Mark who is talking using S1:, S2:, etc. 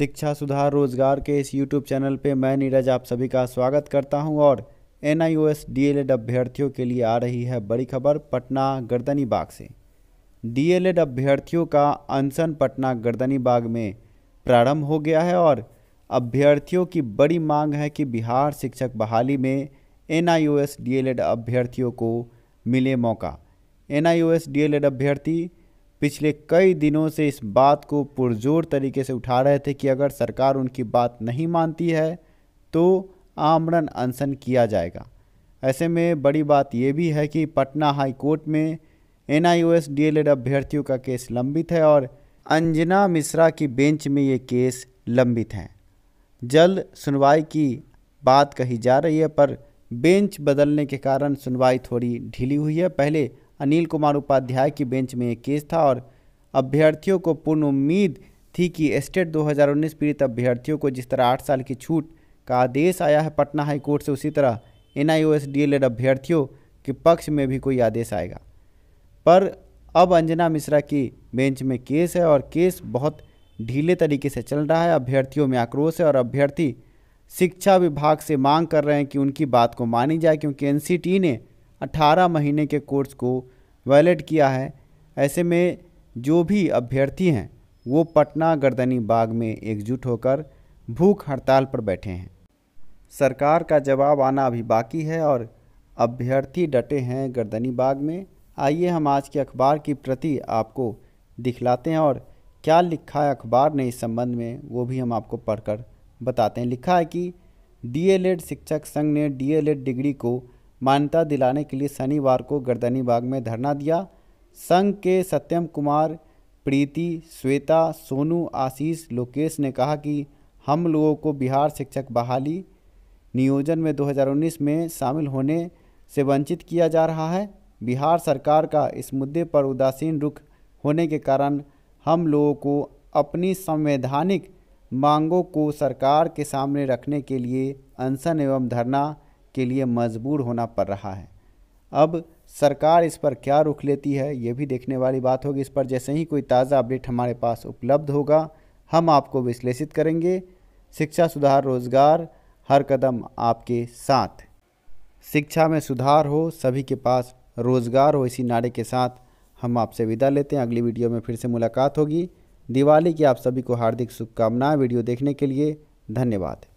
S1: शिक्षा सुधार रोजगार के इस यूट्यूब चैनल पे मैं नीरज आप सभी का स्वागत करता हूं और एन आई ओ एस अभ्यर्थियों के लिए आ रही है बड़ी खबर पटना गर्दनी बाग से डीएलएड अभ्यर्थियों का अनशन पटना गर्दनी बाग में प्रारंभ हो गया है और अभ्यर्थियों की बड़ी मांग है कि बिहार शिक्षक बहाली में एन आई एस अभ्यर्थियों को मिले मौका एन आई अभ्यर्थी पिछले कई दिनों से इस बात को पुरजोर तरीके से उठा रहे थे कि अगर सरकार उनकी बात नहीं मानती है तो आमरण अनशन किया जाएगा ऐसे में बड़ी बात यह भी है कि पटना हाई कोर्ट में N I O S D El Ed अभ्यर्थियों का केस लंबित है और अंजना मिश्रा की बेंच में ये केस लंबित हैं जल्द सुनवाई की बात कही जा रही है पर बेंच बदलने के कारण सुनवाई थोड़ी ढीली हुई है पहले अनिल कुमार उपाध्याय की बेंच में एक केस था और अभ्यर्थियों को पूर्ण उम्मीद थी कि स्टेट 2019 पीड़ित अभ्यर्थियों को जिस तरह आठ साल की छूट का आदेश आया है पटना हाईकोर्ट से उसी तरह एन आई अभ्यर्थियों के पक्ष में भी कोई आदेश आएगा पर अब अंजना मिश्रा की बेंच में केस है और केस बहुत ढीले तरीके से चल रहा है अभ्यर्थियों में आक्रोश है और अभ्यर्थी शिक्षा विभाग से मांग कर रहे हैं कि उनकी बात को मानी जाए क्योंकि एन ने 18 महीने के कोर्स को वैलिड किया है ऐसे में जो भी अभ्यर्थी हैं वो पटना गर्दनी बाग में एकजुट होकर भूख हड़ताल पर बैठे हैं सरकार का जवाब आना अभी बाकी है और अभ्यर्थी डटे हैं गर्दनी बाग में आइए हम आज के अखबार की प्रति आपको दिखलाते हैं और क्या लिखा है अखबार ने इस संबंध में वो भी हम आपको पढ़कर बताते हैं लिखा है कि डीएलएड शिक्षक संघ ने डीएलएड डिग्री को मान्यता दिलाने के लिए शनिवार को गर्दनीबाग में धरना दिया संघ के सत्यम कुमार प्रीति श्वेता सोनू आशीष लोकेश ने कहा कि हम लोगों को बिहार शिक्षक बहाली नियोजन में 2019 में शामिल होने से वंचित किया जा रहा है बिहार सरकार का इस मुद्दे पर उदासीन रुख होने के कारण हम लोगों को अपनी संवैधानिक मांगों को सरकार के सामने रखने के लिए अनशन एवं धरना के लिए मजबूर होना पड़ रहा है अब सरकार इस पर क्या रुख लेती है ये भी देखने वाली बात होगी इस पर जैसे ही कोई ताज़ा अपडेट हमारे पास उपलब्ध होगा हम आपको विश्लेषित करेंगे शिक्षा सुधार रोजगार हर कदम आपके साथ शिक्षा में सुधार हो सभी के पास रोज़गार हो इसी नारे के साथ हम आपसे विदा लेते हैं अगली वीडियो में फिर से मुलाकात होगी दिवाली की आप सभी को हार्दिक शुभकामनाएं वीडियो देखने के लिए धन्यवाद